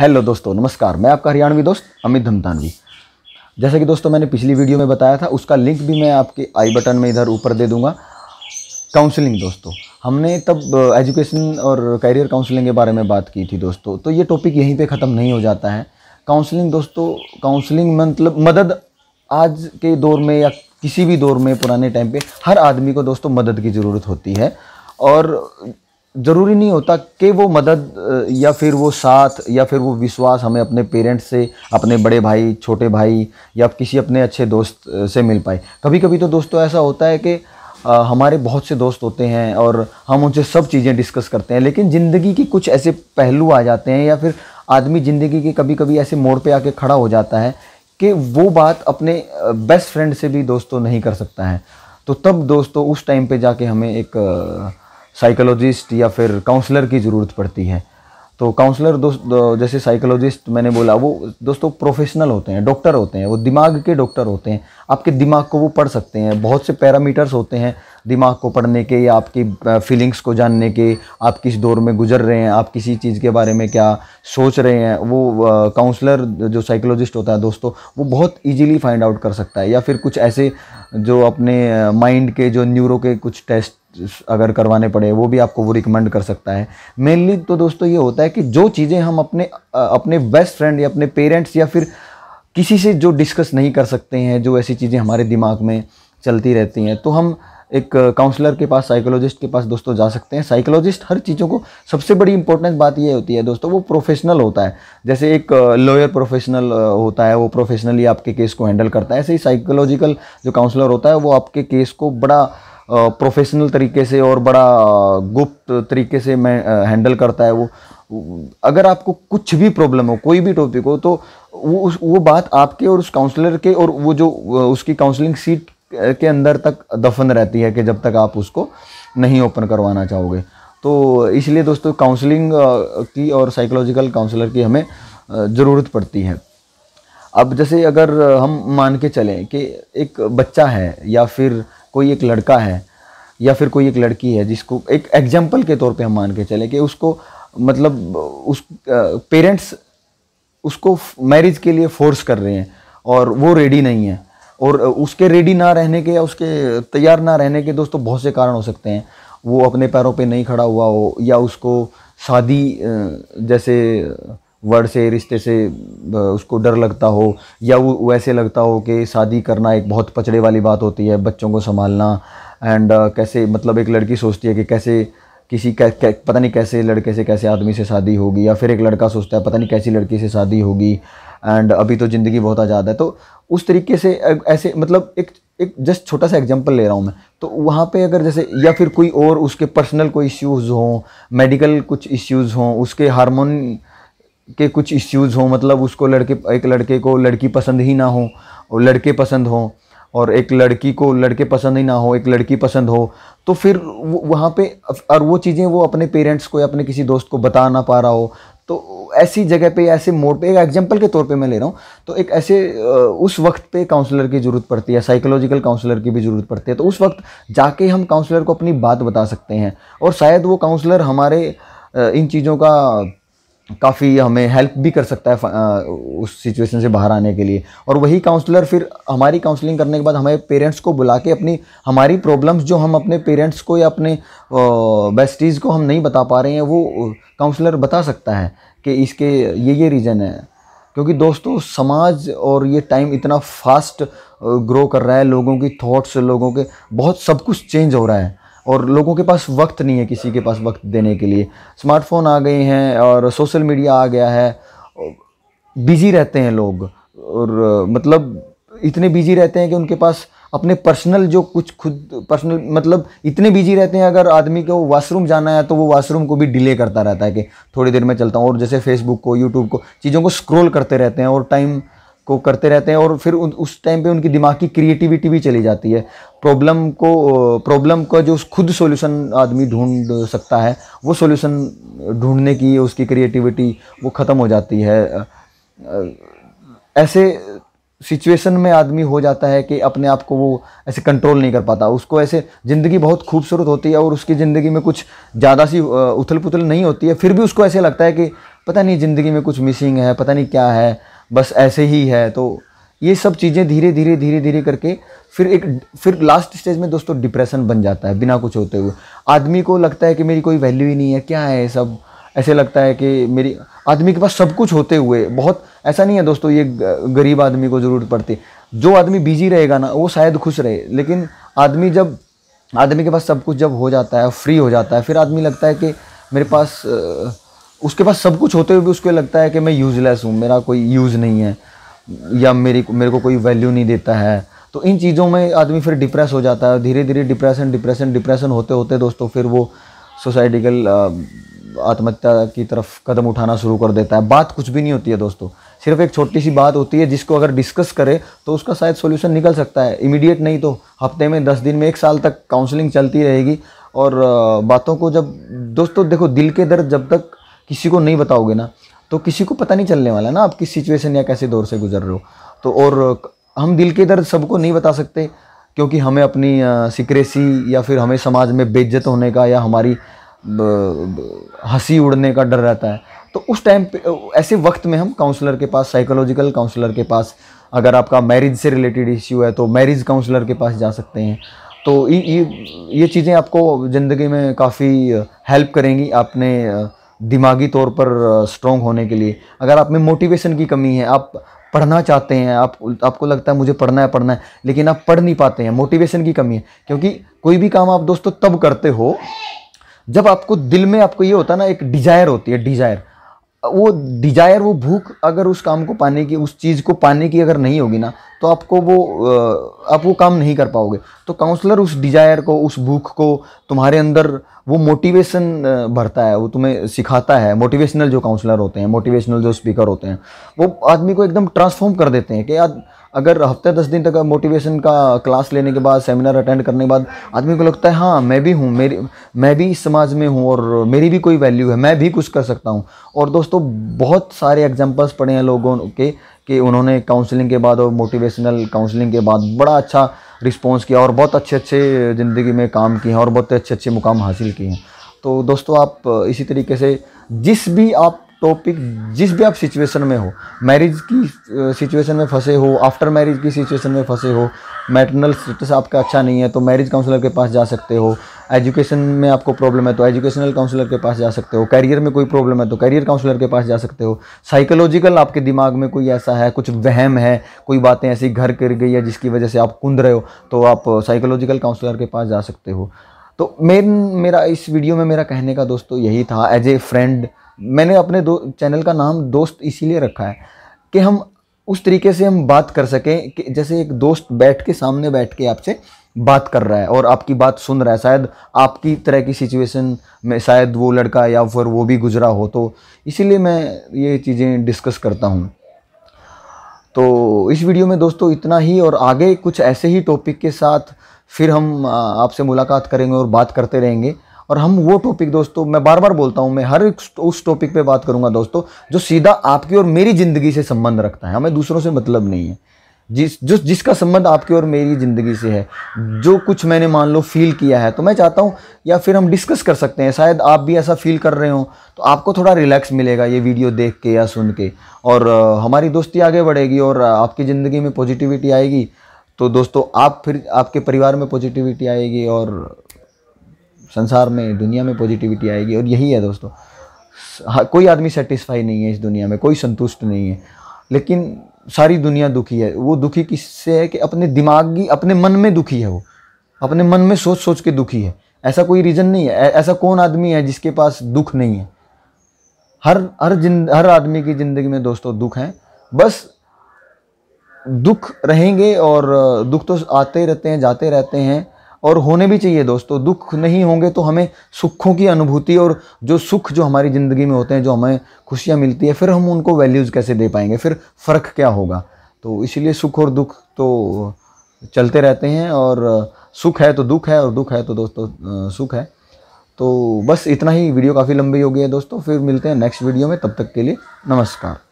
hello दोस्तों नमस्कार मैं आपका हरियाणवी दोस्त अमित धमतानवी जैसे कि दोस्तों मैंने पिछली वीडियो में बताया था उसका लिंक भी मैं आपके आई बटन में इधर ऊपर दे दूंगा काउंसलिंग दोस्तों हमने तब एजुकेशन और करियर काउंसलिंग के बारे में बात की थी दोस्तों तो ये टॉपिक यहीं पे ख़त्म नहीं हो जाता है काउंसलिंग दोस्तों काउंसलिंग मतलब मदद आज के दौर में या किसी भी दौर में पुराने टाइम पे हर आदमी को दोस्तों मदद की ज़रूरत होती है और ज़रूरी नहीं होता कि वो मदद या फिर वो साथ या फिर वो विश्वास हमें अपने पेरेंट्स से अपने बड़े भाई छोटे भाई या किसी अपने अच्छे दोस्त से मिल पाए कभी कभी तो दोस्तों ऐसा होता है कि हमारे बहुत से दोस्त होते हैं और हम उनसे सब चीज़ें डिस्कस करते हैं लेकिन ज़िंदगी के कुछ ऐसे पहलू आ जाते हैं या फिर आदमी ज़िंदगी के कभी कभी ऐसे मोड़ पे आके खड़ा हो जाता है कि वो बात अपने बेस्ट फ्रेंड से भी दोस्तों नहीं कर सकता है तो तब दोस्तों उस टाइम पे जाके हमें एक साइकोलॉजिस्ट या फिर काउंसलर की ज़रूरत पड़ती है तो काउंसलर दोस्त दो, जैसे साइकोलॉजिस्ट मैंने बोला वो दोस्तों प्रोफेशनल होते हैं डॉक्टर होते हैं वो दिमाग के डॉक्टर होते हैं आपके दिमाग को वो पढ़ सकते हैं बहुत से पैरामीटर्स होते हैं दिमाग को पढ़ने के या आपकी फीलिंग्स को जानने के आप किस दौर में गुजर रहे हैं आप किसी चीज़ के बारे में क्या सोच रहे हैं वो काउंसलर जो साइकोलॉजिस्ट होता है दोस्तों वो बहुत ईजीली फाइंड आउट कर सकता है या फिर कुछ ऐसे जो अपने माइंड के जो न्यूरो के कुछ टेस्ट अगर करवाने पड़े वो भी आपको वो रिकमेंड कर सकता है मेनली तो दोस्तों ये होता है कि जो चीज़ें हम अपने अपने बेस्ट फ्रेंड या अपने पेरेंट्स या फिर किसी से जो डिस्कस नहीं कर सकते हैं जो ऐसी चीज़ें हमारे दिमाग में चलती रहती हैं तो हम एक काउंसलर के पास साइकोलॉजिस्ट के पास दोस्तों जा सकते हैं साइकोलॉजिस्ट हर चीज़ों को सबसे बड़ी इंपॉर्टेंट बात यह होती है दोस्तों वो प्रोफेशनल होता है जैसे एक लॉयर प्रोफेशनल होता है वो प्रोफेशनली आपके केस को हैंडल करता है ऐसे ही साइकोलॉजिकल जो काउंसलर होता है वो आपके केस को बड़ा प्रोफेशनल तरीके से और बड़ा गुप्त तरीके से मैं हैंडल करता है वो अगर आपको कुछ भी प्रॉब्लम हो कोई भी टॉपिक हो तो वो उस वो बात आपके और उस काउंसलर के और वो जो उसकी काउंसलिंग सीट के अंदर तक दफन रहती है कि जब तक आप उसको नहीं ओपन करवाना चाहोगे तो इसलिए दोस्तों काउंसलिंग की और साइकोलॉजिकल काउंसलर की हमें ज़रूरत पड़ती है अब जैसे अगर हम मान के चलें कि एक बच्चा है या फिर कोई एक लड़का है या फिर कोई एक लड़की है जिसको एक एग्जाम्पल के तौर पर हम मान के चले कि उसको मतलब उस पेरेंट्स उसको मैरिज के लिए फोर्स कर रहे हैं और वो रेडी नहीं है और उसके रेडी ना रहने के या उसके तैयार ना रहने के दोस्तों बहुत से कारण हो सकते हैं वो अपने पैरों पे नहीं खड़ा हुआ हो या उसको शादी जैसे वर्ड से रिश्ते से उसको डर लगता हो या वो वैसे लगता हो कि शादी करना एक बहुत पचड़े वाली बात होती है बच्चों को संभालना एंड कैसे मतलब एक लड़की सोचती है कि कैसे किसी कै, कै, पता नहीं कैसे लड़के से कैसे आदमी से शादी होगी या फिर एक लड़का सोचता है पता नहीं कैसी लड़की से शादी होगी एंड अभी तो ज़िंदगी बहुत आज़ाद है तो उस तरीके से ऐसे मतलब एक एक जस्ट छोटा सा एग्जांपल ले रहा हूँ मैं तो वहाँ पे अगर जैसे या फिर कोई और उसके पर्सनल कोई इश्यूज़ हों मेडिकल कुछ इश्यूज़ हों उसके हार्मोन के कुछ इश्यूज़ हों मतलब उसको लड़के एक लड़के को लड़की पसंद ही ना हो और लड़के पसंद हों और एक लड़की को लड़के पसंद ही ना हो एक लड़की पसंद हो तो फिर वहाँ पे और वो चीज़ें वो अपने पेरेंट्स को या अपने किसी दोस्त को बता ना पा रहा हो तो ऐसी जगह पे ऐसे मोड पे एक एग्जांपल के तौर पे मैं ले रहा हूँ तो एक ऐसे उस वक्त पे काउंसलर की ज़रूरत पड़ती है साइकोलॉजिकल काउंसलर की भी ज़रूरत पड़ती है तो उस वक्त जाके हम काउंसलर को अपनी बात बता सकते हैं और शायद वो काउंसलर हमारे इन चीज़ों का काफ़ी हमें हेल्प भी कर सकता है उस सिचुएशन से बाहर आने के लिए और वही काउंसलर फिर हमारी काउंसलिंग करने के बाद हमें पेरेंट्स को बुला के अपनी हमारी प्रॉब्लम्स जो हम अपने पेरेंट्स को या अपने बेस्टीज़ को हम नहीं बता पा रहे हैं वो काउंसलर बता सकता है कि इसके ये ये रीज़न है क्योंकि दोस्तों समाज और ये टाइम इतना फास्ट ग्रो कर रहा है लोगों की थॉट्स लोगों के बहुत सब कुछ चेंज हो रहा है और लोगों के पास वक्त नहीं है किसी के पास वक्त देने के लिए स्मार्टफोन आ गए हैं और सोशल मीडिया आ गया है बिज़ी रहते हैं लोग और मतलब इतने बिज़ी रहते हैं कि उनके पास अपने पर्सनल जो कुछ खुद पर्सनल मतलब इतने बिजी रहते हैं अगर आदमी को वॉशरूम जाना है तो वो वॉशरूम को भी डिले करता रहता है कि थोड़ी देर में चलता हूँ और जैसे फेसबुक को यूट्यूब को चीज़ों को स्क्रॉल करते रहते हैं और टाइम को करते रहते हैं और फिर उस टाइम पे उनकी दिमाग की क्रिएटिविटी भी चली जाती है प्रॉब्लम को प्रॉब्लम का जो खुद सॉल्यूशन आदमी ढूंढ सकता है वो सॉल्यूशन ढूंढने की उसकी क्रिएटिविटी वो ख़त्म हो जाती है ऐसे सिचुएशन में आदमी हो जाता है कि अपने आप को वो ऐसे कंट्रोल नहीं कर पाता उसको ऐसे ज़िंदगी बहुत खूबसूरत होती है और उसकी ज़िंदगी में कुछ ज़्यादा सी उथल पुथल नहीं होती है फिर भी उसको ऐसे लगता है कि पता नहीं ज़िंदगी में कुछ मिसिंग है पता नहीं क्या है बस ऐसे ही है तो ये सब चीज़ें धीरे धीरे धीरे धीरे करके फिर एक फिर लास्ट स्टेज में दोस्तों डिप्रेशन बन जाता है बिना कुछ होते हुए आदमी को लगता है कि मेरी कोई वैल्यू ही नहीं है क्या है सब ऐसे लगता है कि मेरी आदमी के पास सब कुछ होते हुए बहुत ऐसा नहीं है दोस्तों ये गरीब आदमी को ज़रूरत पड़ती जो आदमी बिजी रहेगा ना वो शायद खुश रहे लेकिन आदमी जब आदमी के पास सब कुछ जब हो जाता है फ्री हो जाता है फिर आदमी लगता है कि मेरे पास उसके पास सब कुछ होते हुए भी उसको लगता है कि मैं यूजलेस हूँ मेरा कोई यूज़ नहीं है या मेरी मेरे को कोई वैल्यू नहीं देता है तो इन चीज़ों में आदमी फिर डिप्रेस हो जाता है धीरे धीरे डिप्रेशन डिप्रेशन डिप्रेशन होते होते दोस्तों फिर वो सोसाइटिकल आत्महत्या की तरफ कदम उठाना शुरू कर देता है बात कुछ भी नहीं होती है दोस्तों सिर्फ एक छोटी सी बात होती है जिसको अगर डिस्कस करे तो उसका शायद सोल्यूशन निकल सकता है इमीडिएट नहीं तो हफ्ते में दस दिन में एक साल तक काउंसलिंग चलती रहेगी और बातों को जब दोस्तों देखो दिल के दर्द जब तक किसी को नहीं बताओगे ना तो किसी को पता नहीं चलने वाला ना आप किस सिचुएशन या कैसे दौर से गुजर रहे हो तो और हम दिल के दर्द सबको नहीं बता सकते क्योंकि हमें अपनी सिक्रेसी या फिर हमें समाज में बेज्जत होने का या हमारी हंसी उड़ने का डर रहता है तो उस टाइम पे ऐसे वक्त में हम काउंसलर के पास साइकोलॉजिकल काउंसलर के पास अगर आपका मैरिज से रिलेटेड इश्यू है तो मैरिज काउंसलर के पास जा सकते हैं तो ये ये चीज़ें आपको ज़िंदगी में काफ़ी हेल्प करेंगी आपने दिमागी तौर पर स्ट्रॉन्ग होने के लिए अगर आप में मोटिवेशन की कमी है आप पढ़ना चाहते हैं आप आपको लगता है मुझे पढ़ना है पढ़ना है लेकिन आप पढ़ नहीं पाते हैं मोटिवेशन की कमी है क्योंकि कोई भी काम आप दोस्तों तब करते हो जब आपको दिल में आपको ये होता है ना एक डिज़ायर होती है डिज़ायर वो डिज़ायर वो भूख अगर उस काम को पाने की उस चीज़ को पाने की अगर नहीं होगी ना तो आपको वो आप वो काम नहीं कर पाओगे तो काउंसलर उस डिज़ायर को उस भूख को तुम्हारे अंदर वो मोटिवेशन भरता है वो तुम्हें सिखाता है मोटिवेशनल जो काउंसलर होते हैं मोटिवेशनल जो स्पीकर होते हैं वो आदमी को एकदम ट्रांसफॉर्म कर देते हैं कि यार अगर हफ्ते दस दिन तक मोटिवेशन का क्लास लेने के बाद सेमिनार अटेंड करने के बाद आदमी को लगता है हाँ मैं भी हूँ मेरी मैं भी इस समाज में हूँ और मेरी भी कोई वैल्यू है मैं भी कुछ कर सकता हूँ और दोस्तों बहुत सारे एग्जाम्पल्स पड़े हैं लोगों के कि उन्होंने काउंसलिंग के बाद और मोटिवेशनल काउंसलिंग के बाद बड़ा अच्छा रिस्पॉन्स किया और बहुत अच्छे अच्छे ज़िंदगी में काम किए हैं और बहुत अच्छे अच्छे मुकाम हासिल किए हैं तो दोस्तों आप इसी तरीके से जिस भी आप टॉपिक जिस भी आप सिचुएशन में हो मैरिज की सिचुएशन में फंसे हो आफ्टर मैरिज की सिचुएशन में फंसे हो मैटरनल स्टेटस आपका अच्छा नहीं है तो मैरिज काउंसलर के पास जा सकते हो एजुकेशन में आपको प्रॉब्लम है तो एजुकेशनल काउंसलर के पास जा सकते हो कैरियर में कोई प्रॉब्लम है तो करियर काउंसलर के पास जा सकते हो साइकोलॉजिकल आपके दिमाग में कोई ऐसा है कुछ वहम है कोई बातें ऐसी घर कर गई है जिसकी वजह से आप कुंद रहे हो तो आप साइकोलॉजिकल काउंसलर के पास जा सकते हो तो मेन मेरा इस वीडियो में मेरा कहने का दोस्तों यही था एज ए फ्रेंड मैंने अपने दो चैनल का नाम दोस्त इसीलिए रखा है कि हम उस तरीके से हम बात कर सकें कि जैसे एक दोस्त बैठ के सामने बैठ के आपसे बात कर रहा है और आपकी बात सुन रहा है शायद आपकी तरह की सिचुएशन में शायद वो लड़का या फिर वो भी गुजरा हो तो इसीलिए मैं ये चीज़ें डिस्कस करता हूँ तो इस वीडियो में दोस्तों इतना ही और आगे कुछ ऐसे ही टॉपिक के साथ फिर हम आपसे मुलाकात करेंगे और बात करते रहेंगे और हम वो टॉपिक दोस्तों मैं बार बार बोलता हूँ मैं हर उस टॉपिक पे बात करूँगा दोस्तों जो सीधा आपकी और मेरी ज़िंदगी से संबंध रखता है हमें दूसरों से मतलब नहीं है जिस जो जिसका संबंध आपकी और मेरी ज़िंदगी से है जो कुछ मैंने मान लो फील किया है तो मैं चाहता हूँ या फिर हम डिस्कस कर सकते हैं शायद आप भी ऐसा फील कर रहे हो तो आपको थोड़ा रिलैक्स मिलेगा ये वीडियो देख के या सुन के और हमारी दोस्ती आगे बढ़ेगी और आपकी ज़िंदगी में पॉजिटिविटी आएगी तो दोस्तों आप फिर आपके परिवार में पॉजिटिविटी आएगी और संसार में दुनिया में पॉजिटिविटी आएगी और यही है दोस्तों हाँ, कोई आदमी सेटिस्फाई नहीं है इस दुनिया में कोई संतुष्ट नहीं है लेकिन सारी दुनिया दुखी है वो दुखी किससे है कि अपने दिमाग की अपने मन में दुखी है वो अपने मन में सोच सोच के दुखी है ऐसा कोई रीज़न नहीं है ऐसा कौन आदमी है जिसके पास दुख नहीं है हर हर जिन हर आदमी की ज़िंदगी में दोस्तों दुख हैं बस दुख रहेंगे और दुख तो आते रहते हैं जाते रहते हैं और होने भी चाहिए दोस्तों दुख नहीं होंगे तो हमें सुखों की अनुभूति और जो सुख जो हमारी ज़िंदगी में होते हैं जो हमें खुशियाँ मिलती है फिर हम उनको वैल्यूज़ कैसे दे पाएंगे फिर फ़र्क क्या होगा तो इसीलिए सुख और दुख तो चलते रहते हैं और सुख है तो दुख है और दुख है तो दोस्तों सुख है तो बस इतना ही वीडियो काफ़ी लंबी हो गई है दोस्तों फिर मिलते हैं नेक्स्ट वीडियो में तब तक के लिए नमस्कार